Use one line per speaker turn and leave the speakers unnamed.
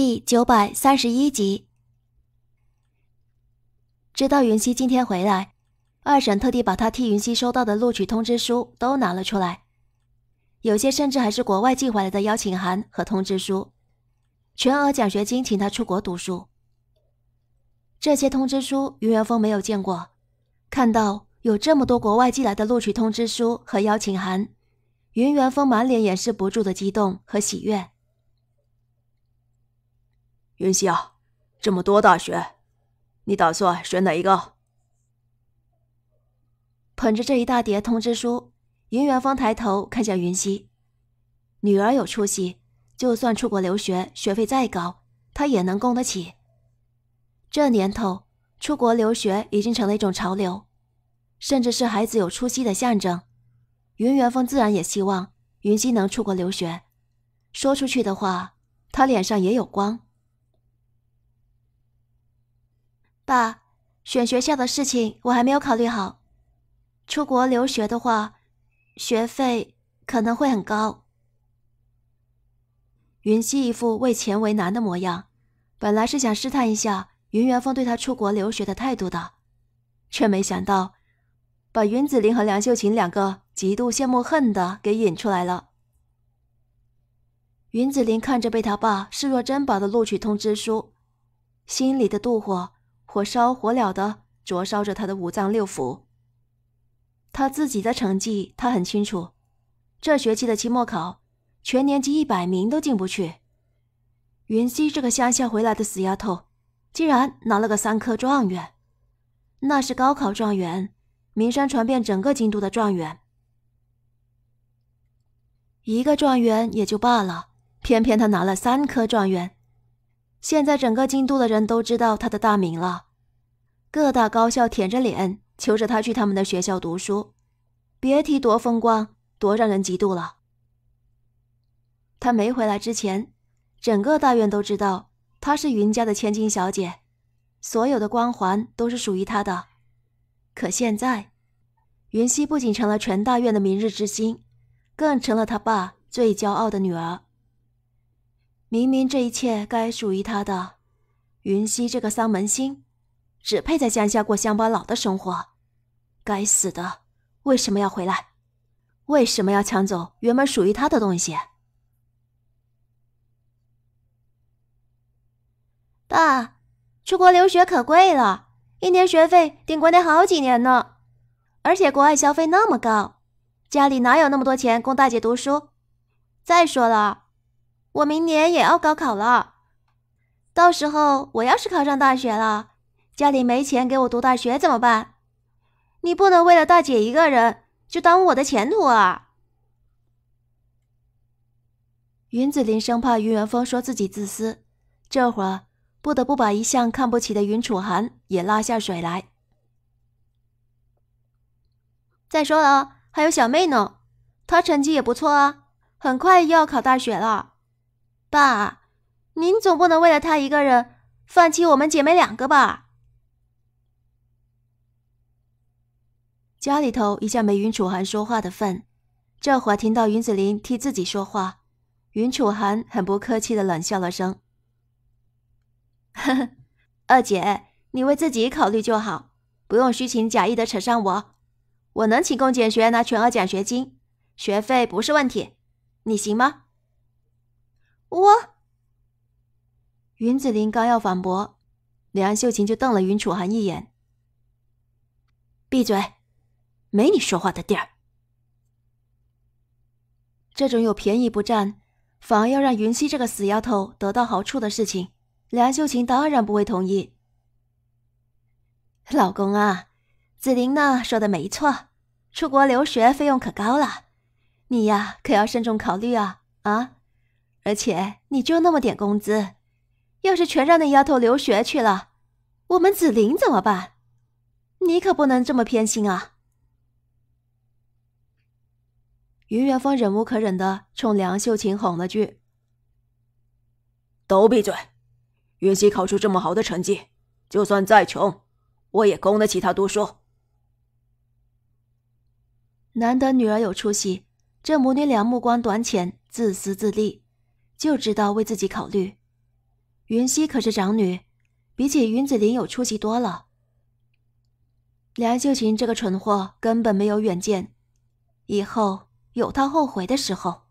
第九百三十一集，知道云溪今天回来，二婶特地把他替云溪收到的录取通知书都拿了出来，有些甚至还是国外寄回来的邀请函和通知书，全额奖学金请他出国读书。这些通知书云元峰没有见过，看到有这么多国外寄来的录取通知书和邀请函，云元峰满脸掩饰不住的激动和喜悦。云溪啊，这么多大学，你打算选哪一个？捧着这一大叠通知书，云元芳抬头看向云溪，女儿有出息，就算出国留学，学费再高，她也能供得起。这年头，出国留学已经成了一种潮流，甚至是孩子有出息的象征。云元芳自然也希望云溪能出国留学，说出去的话，他脸上也有光。爸，选学校的事情我还没有考虑好。出国留学的话，学费可能会很高。云溪一副为钱为难的模样，本来是想试探一下云元峰对他出国留学的态度的，却没想到把云子林和梁秀琴两个极度羡慕恨的给引出来了。云子林看着被他爸视若珍宝的录取通知书，心里的妒火。火烧火燎的灼烧着他的五脏六腑。他自己的成绩他很清楚，这学期的期末考，全年级一百名都进不去。云溪这个乡下回来的死丫头，竟然拿了个三科状元，那是高考状元，名声传遍整个京都的状元。一个状元也就罢了，偏偏他拿了三科状元。现在整个京都的人都知道他的大名了，各大高校舔着脸求着他去他们的学校读书，别提多风光，多让人嫉妒了。他没回来之前，整个大院都知道她是云家的千金小姐，所有的光环都是属于她的。可现在，云溪不仅成了全大院的明日之星，更成了他爸最骄傲的女儿。明明这一切该属于他的，云溪这个丧门星，只配在乡下过乡巴佬的生活。该死的，为什么要回来？为什么要抢走原本属于他的东西？爸，出国留学可贵了，一年学费顶国内好几年呢，而且国外消费那么高，家里哪有那么多钱供大姐读书？再说了。我明年也要高考了，到时候我要是考上大学了，家里没钱给我读大学怎么办？你不能为了大姐一个人就耽误我的前途啊！云子林生怕云元峰说自己自私，这会儿不得不把一向看不起的云楚寒也拉下水来。再说了，还有小妹呢，她成绩也不错啊，很快又要考大学了。爸，您总不能为了他一个人放弃我们姐妹两个吧？家里头一向没云楚寒说话的份，这会儿听到云子琳替自己说话，云楚寒很不客气的冷笑了声：“二姐，你为自己考虑就好，不用虚情假意的扯上我。我能勤工俭学拿全额奖学金，学费不是问题，你行吗？”我，云子林刚要反驳，梁秀琴就瞪了云楚寒一眼：“闭嘴，没你说话的地儿。这种有便宜不占，反而要让云溪这个死丫头得到好处的事情，梁秀琴当然不会同意。”老公啊，子林呢说的没错，出国留学费用可高了，你呀可要慎重考虑啊啊！而且你就那么点工资，要是全让那丫头留学去了，我们紫菱怎么办？你可不能这么偏心啊！云元峰忍无可忍的冲梁秀琴吼了句：“都闭嘴！云溪考出这么好的成绩，就算再穷，我也供得起她读书。难得女儿有出息，这母女俩目光短浅，自私自利。”就知道为自己考虑，云溪可是长女，比起云子林有出息多了。梁秀琴这个蠢货根本没有远见，以后有她后悔的时候。